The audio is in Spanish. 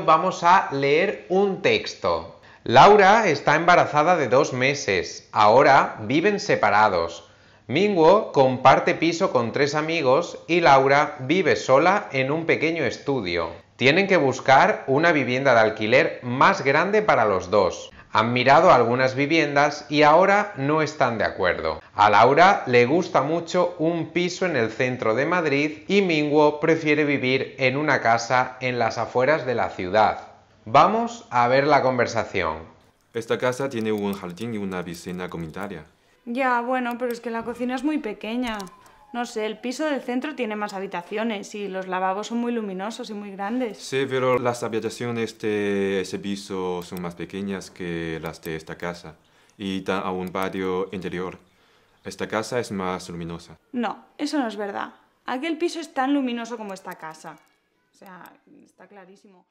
vamos a leer un texto. Laura está embarazada de dos meses. Ahora viven separados. Mingwo comparte piso con tres amigos y Laura vive sola en un pequeño estudio. Tienen que buscar una vivienda de alquiler más grande para los dos. Han mirado algunas viviendas y ahora no están de acuerdo. A Laura le gusta mucho un piso en el centro de Madrid y Minguo prefiere vivir en una casa en las afueras de la ciudad. Vamos a ver la conversación. Esta casa tiene un jardín y una piscina comunitaria. Ya, bueno, pero es que la cocina es muy pequeña. No sé, el piso del centro tiene más habitaciones y los lavabos son muy luminosos y muy grandes. Sí, pero las habitaciones de ese piso son más pequeñas que las de esta casa y dan a un patio interior. Esta casa es más luminosa. No, eso no es verdad. Aquel piso es tan luminoso como esta casa. O sea, está clarísimo.